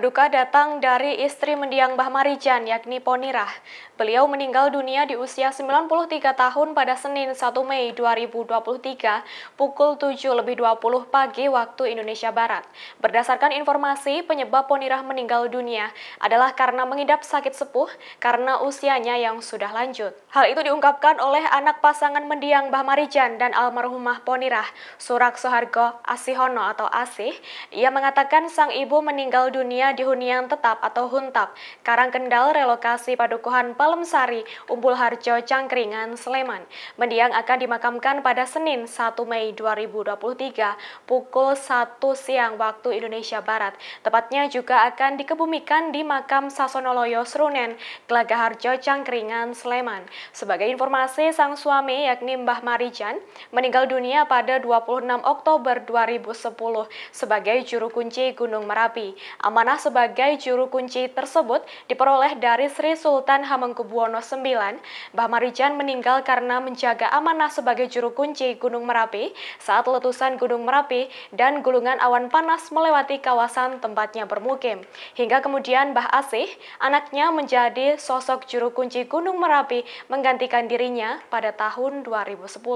duka datang dari istri mendiang Mbah Marijan, yakni Ponirah. Beliau meninggal dunia di usia 93 tahun pada Senin 1 Mei 2023 pukul 7 lebih 20 pagi waktu Indonesia Barat. Berdasarkan informasi, penyebab Ponirah meninggal dunia adalah karena mengidap sakit sepuh karena usianya yang sudah lanjut. Hal itu diungkapkan oleh anak pasangan mendiang Mbah Marijan dan almarhumah Ponirah, Surak Soharga Asihono atau Asih. Ia mengatakan sang ibu meninggal dunia di hunian tetap atau huntap, Kendal relokasi Padukuhan Palemsari, Umbul Harjo, Cangkringan, Sleman. Mendiang akan dimakamkan pada Senin 1 Mei 2023 pukul 1 siang waktu Indonesia Barat. Tepatnya juga akan dikebumikan di makam Sasonoloyo Srunen, Harjo, Cangkringan, Sleman. Sebagai informasi, sang suami yakni Mbah Marijan meninggal dunia pada 26 Oktober 2010 sebagai juru kunci Gunung Merapi. Amanah sebagai juru kunci tersebut diperoleh dari Sri Sultan Hamengkubuwono IX. Mbah Marijan meninggal karena menjaga amanah sebagai juru kunci Gunung Merapi saat letusan Gunung Merapi dan gulungan awan panas melewati kawasan tempatnya bermukim. Hingga kemudian Mbah Asih, anaknya menjadi sosok juru kunci Gunung Merapi menggantikan dirinya pada tahun 2010.